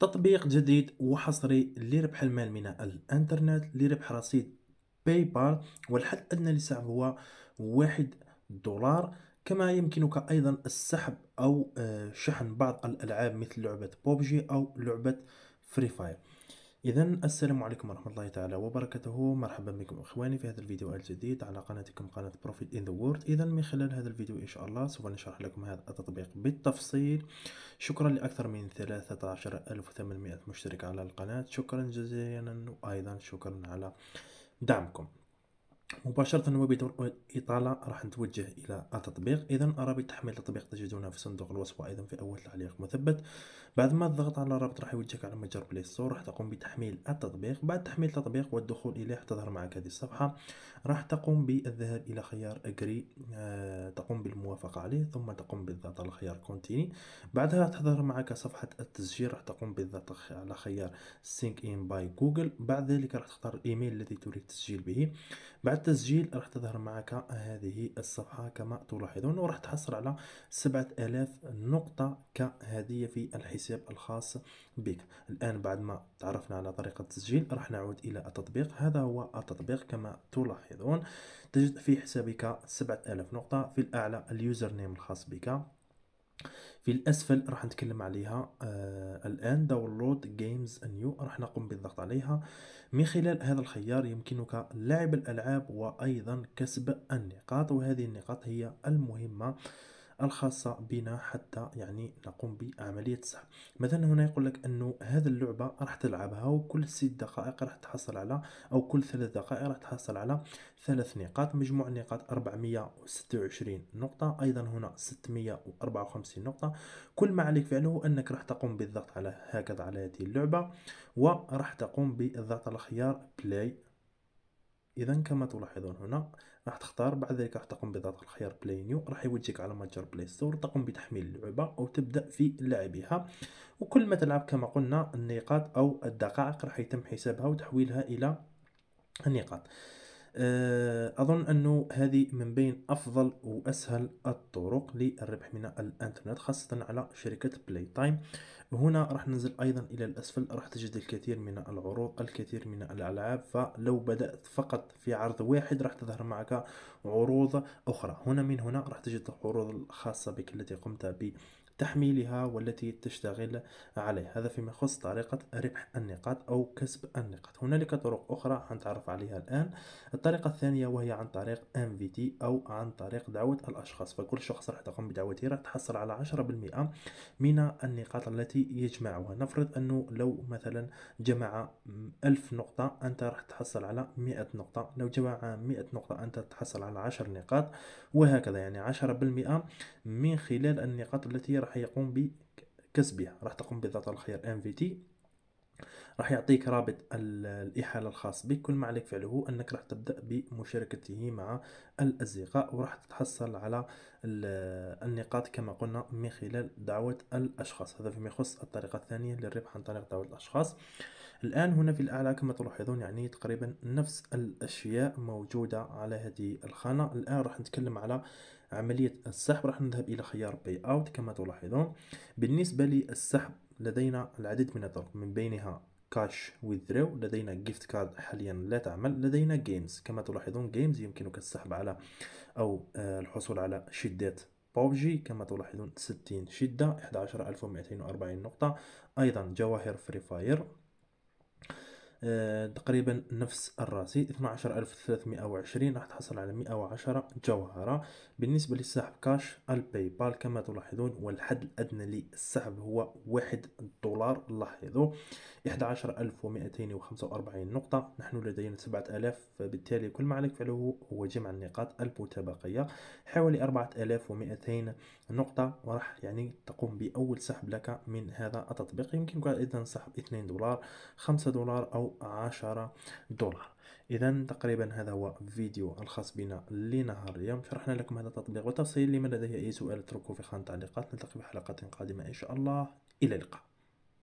تطبيق جديد وحصري لربح المال من الانترنت لربح رصيد باي بال والحد الادنى للسحب هو واحد دولار كما يمكنك ايضا السحب او آه، شحن بعض الالعاب مثل لعبه بوبجي او لعبه فري فاير اذا السلام عليكم ورحمه الله تعالى وبركاته مرحبا بكم اخواني في هذا الفيديو الجديد على قناتكم قناه بروفيت ان ذا وورد اذا من خلال هذا الفيديو ان شاء الله سوف نشرح لكم هذا التطبيق بالتفصيل شكرا لاكثر من 13800 مشترك على القناه شكرا جزيلا وايضا شكرا على دعمكم مباشرة وبدون إطالة راح نتوجه إلى التطبيق إذا رابط تحميل التطبيق تجدونه في صندوق الوصف وأيضا في أول تعليق مثبت بعد ما تضغط على الرابط راح يوجهك على متجر بلاي ستور راح تقوم بتحميل التطبيق بعد تحميل التطبيق والدخول إليه تظهر معك هذه الصفحة راح تقوم بالذهاب إلى خيار أجري آه، تقوم بالموافقة عليه ثم تقوم بالضغط على خيار كونتيني بعدها تظهر معك صفحة التسجيل راح تقوم بالضغط على خيار سينك إن باي جوجل بعد ذلك راح تختار الإيميل الذي تريد التسجيل به بعد بعد التسجيل راح تظهر معك هذه الصفحة كما تلاحظون وراح تحصل على 7000 نقطة كهدية في الحساب الخاص بك الآن بعد ما تعرفنا على طريقة التسجيل راح نعود إلى التطبيق هذا هو التطبيق كما تلاحظون تجد في حسابك 7000 نقطة في الأعلى اليوزر نيم الخاص بك في الأسفل راح نتكلم عليها آه الآن داونلود جيمز نيو راح نقوم بالضغط عليها من خلال هذا الخيار يمكنك لعب الألعاب وأيضا كسب النقاط وهذه النقاط هي المهمة آه الخاصة بنا حتى يعني نقوم بعملية السحب مثلا هنا يقول لك أنه هذه اللعبة راح تلعبها وكل ست دقائق راح تحصل على أو كل ثلاث دقائق راح تحصل على ثلاث نقاط مجموع النقاط 426 نقطة أيضا هنا 654 نقطة كل ما عليك فعله أنك راح تقوم بالضغط على هكذا على هذه اللعبة وراح تقوم بالضغط على خيار بلاي اذا كما تلاحظون هنا راح تختار بعد ذلك راح تقوم بضغط الخيار بلاي نيو راح يوجهك على متجر بلاي ستور تقوم بتحميل اللعبه او تبدا في لعبها وكل ما تلعب كما قلنا النقاط او الدقائق راح يتم حسابها وتحويلها الى النقاط آه، اظن انه هذه من بين افضل واسهل الطرق للربح من الانترنت خاصه على شركه بلاي تايم هنا راح ننزل ايضا الى الاسفل راح تجد الكثير من العروض الكثير من الالعاب فلو بدأت فقط في عرض واحد راح تظهر معك عروض اخرى هنا من هنا راح تجد العروض الخاصة بك التي قمت ب تحميلها والتي تشتغل عليه هذا فيما يخص طريقة ربح النقاط أو كسب النقاط هنالك طرق أخرى هنتعرف عليها الآن الطريقة الثانية وهي عن طريق MVT أو عن طريق دعوة الأشخاص فكل شخص راح تقوم بدعوته راح تحصل على 10% من النقاط التي يجمعها نفرض أنه لو مثلا جمع 1000 نقطة أنت راح تحصل على 100 نقطة لو جمع 100 نقطة أنت تحصل على 10 نقاط وهكذا يعني 10% من خلال النقاط التي راح راح يقوم بكسبها راح تقوم بضغط ام في تي راح يعطيك رابط الإحالة الخاص بك كل ما عليك فعله أنك راح تبدأ بمشاركته مع الأصدقاء وراح تتحصل على النقاط كما قلنا من خلال دعوة الأشخاص هذا فيما يخص الطريقة الثانية للربح عن طريق دعوة الأشخاص الآن هنا في الأعلى كما تلاحظون يعني تقريبا نفس الأشياء موجودة على هذه الخانة الآن راح نتكلم على عملية السحب راح نذهب إلى خيار باي اوت كما تلاحظون بالنسبة للسحب لدينا العديد من الطرق من بينها كاش ويذرو لدينا جيفت كارد حاليا لا تعمل لدينا جيمز كما تلاحظون جيمز يمكنك السحب على أو آه، الحصول على شدات بوبجي كما تلاحظون 60 شدة 11240 نقطة أيضا جواهر فري فاير آه، تقريبا نفس الرصيد 12320 راح تحصل على 110 جوهرة بالنسبة للسحب كاش الباي بال كما تلاحظون والحد الأدنى للسحب هو 1 دولار لاحظوا 11245 نقطة نحن لدينا 7000 فبالتالي كل ما عليك فعله هو جمع النقاط المتبقية حوالي 4200 نقطة وراح يعني تقوم بأول سحب لك من هذا التطبيق يمكنك أيضا سحب 2 دولار 5 دولار أو أو عشرة دولار إذا تقريبا هذا هو فيديو الخاص بنا لنهار اليوم شرحنا لكم هذا التطبيق وتفصيل لمن لديه أي سؤال اتركوه في خانة التعليقات نلتقي في حلقة قادمة إن شاء الله إلى اللقاء